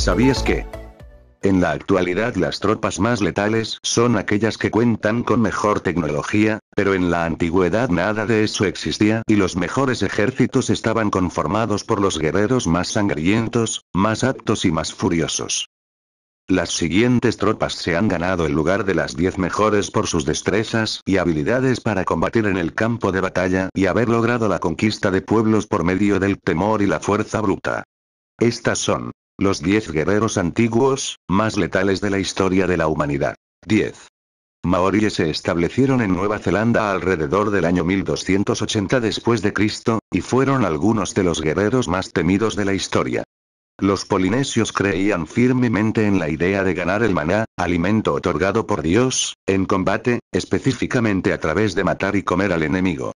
¿Sabías que? En la actualidad las tropas más letales son aquellas que cuentan con mejor tecnología, pero en la antigüedad nada de eso existía y los mejores ejércitos estaban conformados por los guerreros más sangrientos, más aptos y más furiosos. Las siguientes tropas se han ganado el lugar de las 10 mejores por sus destrezas y habilidades para combatir en el campo de batalla y haber logrado la conquista de pueblos por medio del temor y la fuerza bruta. Estas son los diez guerreros antiguos, más letales de la historia de la humanidad. 10. Maoríes se establecieron en Nueva Zelanda alrededor del año 1280 después y fueron algunos de los guerreros más temidos de la historia. Los polinesios creían firmemente en la idea de ganar el maná, alimento otorgado por Dios, en combate, específicamente a través de matar y comer al enemigo.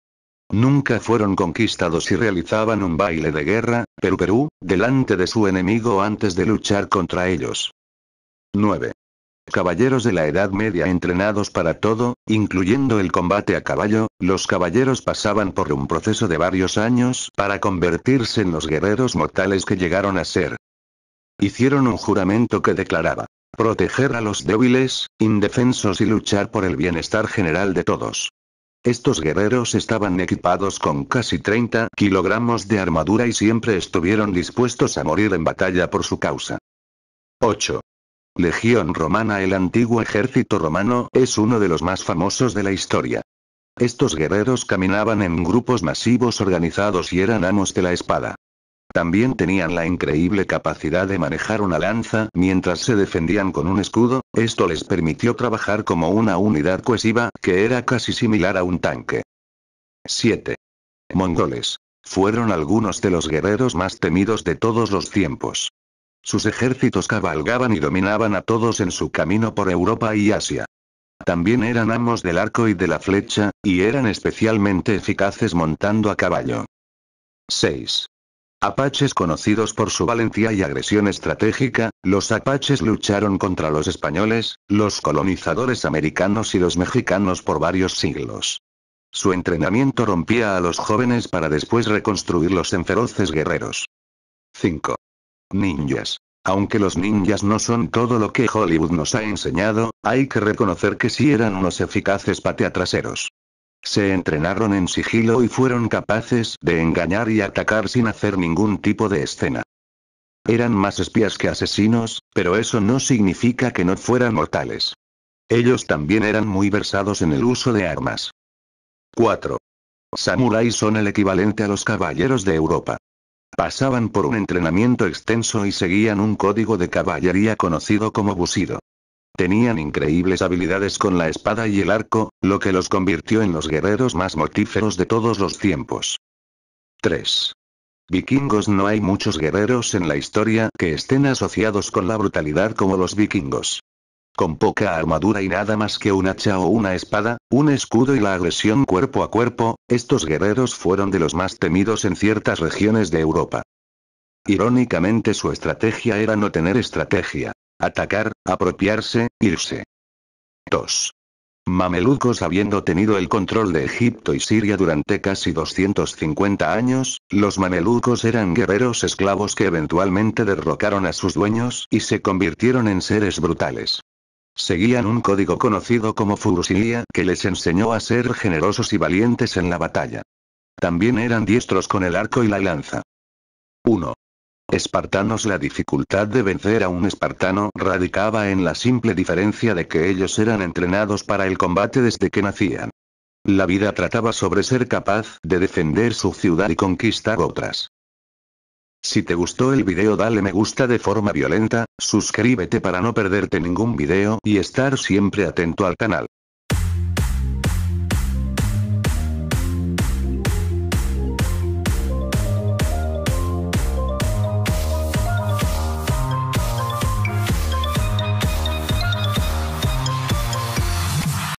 Nunca fueron conquistados y realizaban un baile de guerra, Perú Perú, delante de su enemigo antes de luchar contra ellos. 9. Caballeros de la Edad Media entrenados para todo, incluyendo el combate a caballo, los caballeros pasaban por un proceso de varios años para convertirse en los guerreros mortales que llegaron a ser. Hicieron un juramento que declaraba, proteger a los débiles, indefensos y luchar por el bienestar general de todos. Estos guerreros estaban equipados con casi 30 kilogramos de armadura y siempre estuvieron dispuestos a morir en batalla por su causa. 8. Legión Romana El antiguo ejército romano es uno de los más famosos de la historia. Estos guerreros caminaban en grupos masivos organizados y eran amos de la espada. También tenían la increíble capacidad de manejar una lanza mientras se defendían con un escudo, esto les permitió trabajar como una unidad cohesiva, que era casi similar a un tanque. 7. Mongoles. Fueron algunos de los guerreros más temidos de todos los tiempos. Sus ejércitos cabalgaban y dominaban a todos en su camino por Europa y Asia. También eran amos del arco y de la flecha, y eran especialmente eficaces montando a caballo. 6. Apaches conocidos por su valentía y agresión estratégica, los apaches lucharon contra los españoles, los colonizadores americanos y los mexicanos por varios siglos. Su entrenamiento rompía a los jóvenes para después reconstruirlos en feroces guerreros. 5. Ninjas. Aunque los ninjas no son todo lo que Hollywood nos ha enseñado, hay que reconocer que sí eran unos eficaces pateatraseros. Se entrenaron en sigilo y fueron capaces de engañar y atacar sin hacer ningún tipo de escena. Eran más espías que asesinos, pero eso no significa que no fueran mortales. Ellos también eran muy versados en el uso de armas. 4. Samuráis son el equivalente a los caballeros de Europa. Pasaban por un entrenamiento extenso y seguían un código de caballería conocido como busido. Tenían increíbles habilidades con la espada y el arco, lo que los convirtió en los guerreros más mortíferos de todos los tiempos. 3. Vikingos No hay muchos guerreros en la historia que estén asociados con la brutalidad como los vikingos. Con poca armadura y nada más que un hacha o una espada, un escudo y la agresión cuerpo a cuerpo, estos guerreros fueron de los más temidos en ciertas regiones de Europa. Irónicamente su estrategia era no tener estrategia. Atacar, apropiarse, irse. 2. Mamelucos habiendo tenido el control de Egipto y Siria durante casi 250 años, los mamelucos eran guerreros esclavos que eventualmente derrocaron a sus dueños y se convirtieron en seres brutales. Seguían un código conocido como Furusilia que les enseñó a ser generosos y valientes en la batalla. También eran diestros con el arco y la lanza. 1 espartanos la dificultad de vencer a un espartano radicaba en la simple diferencia de que ellos eran entrenados para el combate desde que nacían. La vida trataba sobre ser capaz de defender su ciudad y conquistar otras. Si te gustó el video dale me gusta de forma violenta, suscríbete para no perderte ningún video y estar siempre atento al canal.